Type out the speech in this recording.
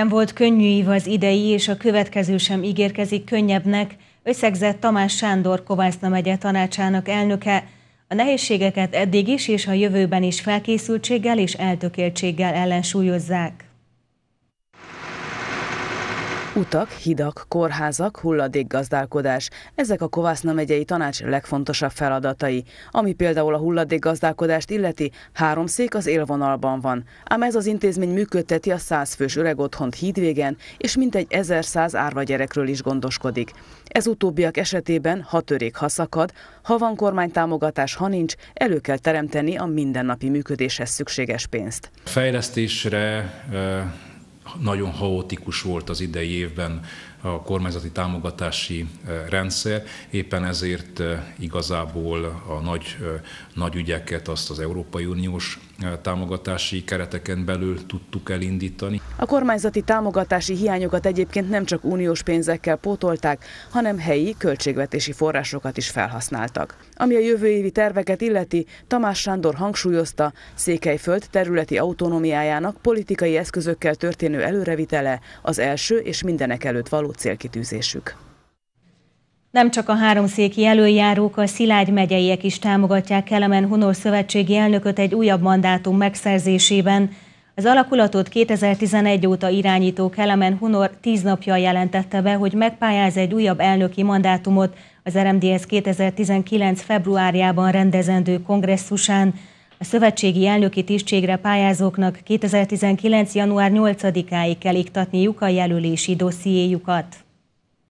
Nem volt könnyű ív az idei, és a következő sem ígérkezik könnyebbnek, összegzett Tamás Sándor Kovászna megye tanácsának elnöke, a nehézségeket eddig is és a jövőben is felkészültséggel és eltökéltséggel ellensúlyozzák. Utak, hidak, kórházak, hulladékgazdálkodás. Ezek a Kovászna megyei tanács legfontosabb feladatai. Ami például a hulladékgazdálkodást illeti, három szék az élvonalban van. Ám ez az intézmény működteti a százfős otthont hídvégen, és mintegy 1100 árva gyerekről is gondoskodik. Ez utóbbiak esetében, ha törék, ha szakad, ha van kormánytámogatás, ha nincs, elő kell teremteni a mindennapi működéshez szükséges pénzt. Fejlesztésre, nagyon haotikus volt az idei évben a kormányzati támogatási e, rendszer. Éppen ezért e, igazából a nagy, e, nagy ügyeket azt az Európai Uniós támogatási kereteken belül tudtuk elindítani. A kormányzati támogatási hiányokat egyébként nem csak uniós pénzekkel pótolták, hanem helyi költségvetési forrásokat is felhasználtak. Ami a jövő évi terveket illeti, Tamás Sándor hangsúlyozta, Székelyföld területi autonómiájának politikai eszközökkel történő előrevitele az első és mindenek előtt való való célkitűzésük. Nem csak a háromszéki előjárók, a Szilágy megyeiek is támogatják Kelemen Hunor szövetségi elnököt egy újabb mandátum megszerzésében. Az alakulatot 2011 óta irányító Kelemen Hunor tíz napja jelentette be, hogy megpályáz egy újabb elnöki mandátumot az RMDS 2019. februárjában rendezendő kongresszusán. A szövetségi elnöki tisztségre pályázóknak 2019. január 8-áig kell iktatniuk a jelölési dossziéjukat.